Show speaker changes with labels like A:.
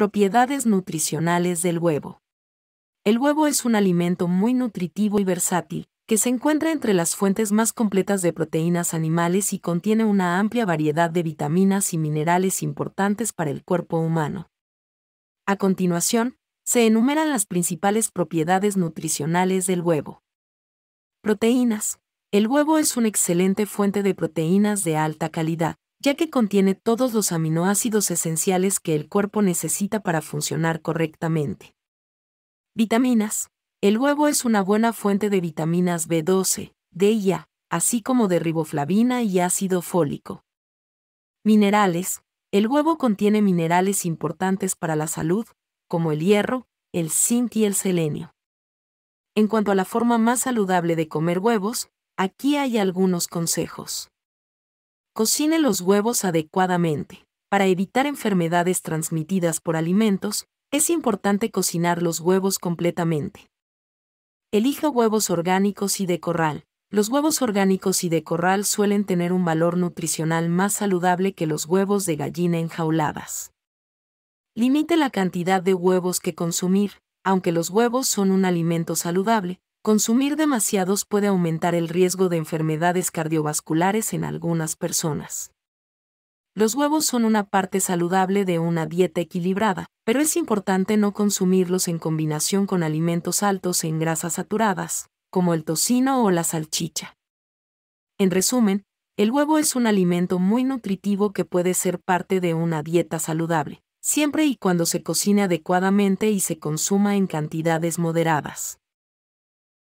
A: Propiedades nutricionales del huevo. El huevo es un alimento muy nutritivo y versátil, que se encuentra entre las fuentes más completas de proteínas animales y contiene una amplia variedad de vitaminas y minerales importantes para el cuerpo humano. A continuación, se enumeran las principales propiedades nutricionales del huevo. Proteínas. El huevo es una excelente fuente de proteínas de alta calidad, ya que contiene todos los aminoácidos esenciales que el cuerpo necesita para funcionar correctamente. Vitaminas. El huevo es una buena fuente de vitaminas B12, D y A, así como de riboflavina y ácido fólico. Minerales. El huevo contiene minerales importantes para la salud, como el hierro, el zinc y el selenio. En cuanto a la forma más saludable de comer huevos, aquí hay algunos consejos. Cocine los huevos adecuadamente. Para evitar enfermedades transmitidas por alimentos, es importante cocinar los huevos completamente. Elija huevos orgánicos y de corral. Los huevos orgánicos y de corral suelen tener un valor nutricional más saludable que los huevos de gallina enjauladas. Limite la cantidad de huevos que consumir, aunque los huevos son un alimento saludable, Consumir demasiados puede aumentar el riesgo de enfermedades cardiovasculares en algunas personas. Los huevos son una parte saludable de una dieta equilibrada, pero es importante no consumirlos en combinación con alimentos altos en grasas saturadas, como el tocino o la salchicha. En resumen, el huevo es un alimento muy nutritivo que puede ser parte de una dieta saludable, siempre y cuando se cocine adecuadamente y se consuma en cantidades moderadas.